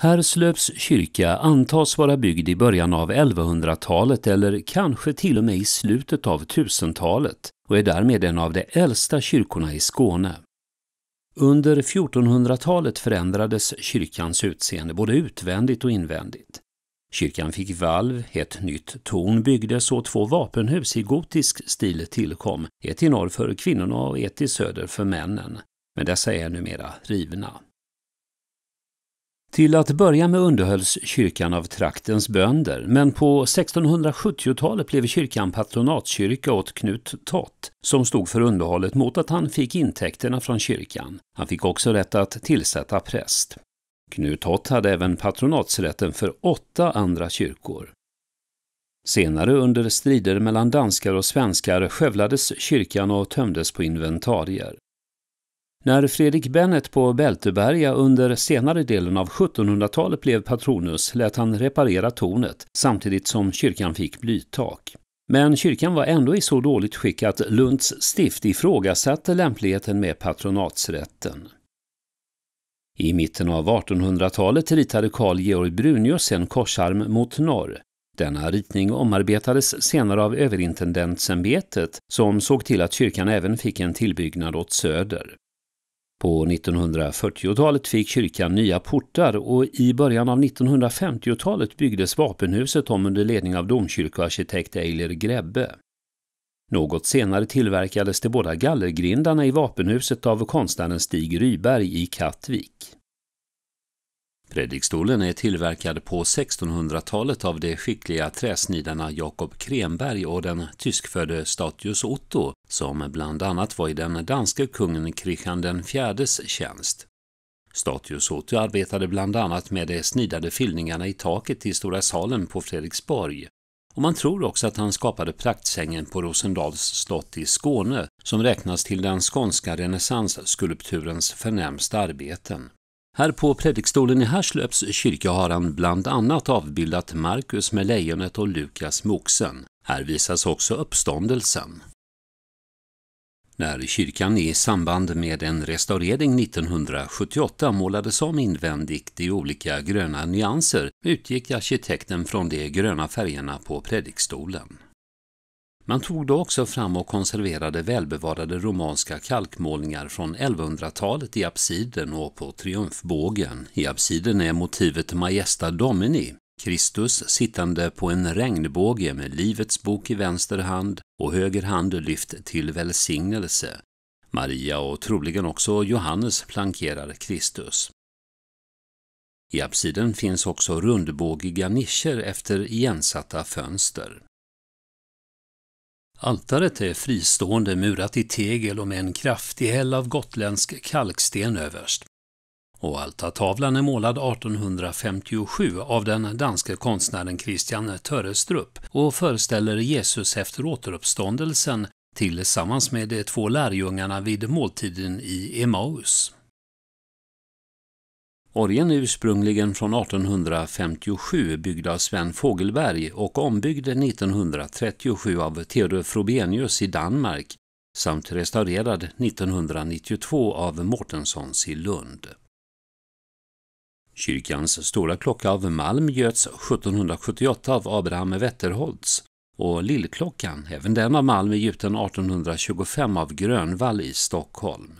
Härslövs kyrka antas vara byggd i början av 1100-talet eller kanske till och med i slutet av 1000-talet och är därmed en av de äldsta kyrkorna i Skåne. Under 1400-talet förändrades kyrkans utseende både utvändigt och invändigt. Kyrkan fick valv, ett nytt torn byggdes och två vapenhus i gotisk stil tillkom, ett i norr för kvinnorna och ett i söder för männen. Men dessa är numera rivna. Till att börja med underhölls kyrkan av traktens bönder, men på 1670-talet blev kyrkan patronatkyrka åt Knut Tott, som stod för underhållet mot att han fick intäkterna från kyrkan. Han fick också rätt att tillsätta präst. Knut Tott hade även patronatsrätten för åtta andra kyrkor. Senare under strider mellan danskar och svenskar skövlades kyrkan och tömdes på inventarier. När Fredrik Bennet på Bälteberga under senare delen av 1700-talet blev patronus lät han reparera tornet samtidigt som kyrkan fick blytak. Men kyrkan var ändå i så dåligt skick att Lunds stift ifrågasatte lämpligheten med patronatsrätten. I mitten av 1800-talet ritade Carl Georg Brunius en korsarm mot norr. Denna ritning omarbetades senare av överintendentsämbetet som såg till att kyrkan även fick en tillbyggnad åt söder. På 1940-talet fick kyrkan nya portar och i början av 1950-talet byggdes vapenhuset om under ledning av domkyrkoarkitekt Eiler Grebbe. Något senare tillverkades de båda gallergrindarna i vapenhuset av konstnären Stig Ryberg i Kattvik. Predikstolen är tillverkad på 1600-talet av de skickliga träsnidarna Jakob Kremberg och den tyskfödde Statius Otto, som bland annat var i den danske kungen Kristian IVs tjänst. Statius Otto arbetade bland annat med de snidade fyllningarna i taket i Stora salen på Fredriksborg. Och man tror också att han skapade praktsängen på Rosendals slott i Skåne, som räknas till den skånska renässansskulpturens förnämsta arbeten. Här på predikstolen i Härslövs kyrka har han bland annat avbildat Markus med lejonet och Lukas med oxen. Här visas också uppståndelsen. När kyrkan i samband med en restaurering 1978 målades om invändigt i olika gröna nyanser utgick arkitekten från de gröna färgerna på predikstolen. Man tog då också fram och konserverade välbevarade romanska kalkmålningar från 1100-talet i absiden och på triumfbågen. I absiden är motivet Majesta Domini, Kristus sittande på en regnbåge med Livets bok i vänster hand och höger hand lyft till välsignelse. Maria och troligen också Johannes plankerar Kristus. I absiden finns också rundbågiga nischer efter igensatta fönster. Altaret är fristående murat i tegel och med en kraftig häll av gotländsk kalksten överst. Och altartavlan är målad 1857 av den danske konstnären Christian Törrestrup och föreställer Jesus efter återuppståndelsen tillsammans med de två lärjungarna vid måltiden i Emmaus. Orgeln ursprungligen från 1857 byggd av Sven Fogelberg och ombyggd 1937 av Theodor Frobenius i Danmark samt restaurerad 1992 av Mårtenssons i Lund. Kyrkans stora klocka av malm göts 1778 av Abraham Wetterholtz och lillklockan, även den av malm, är gjuten 1825 av Grönvall i Stockholm.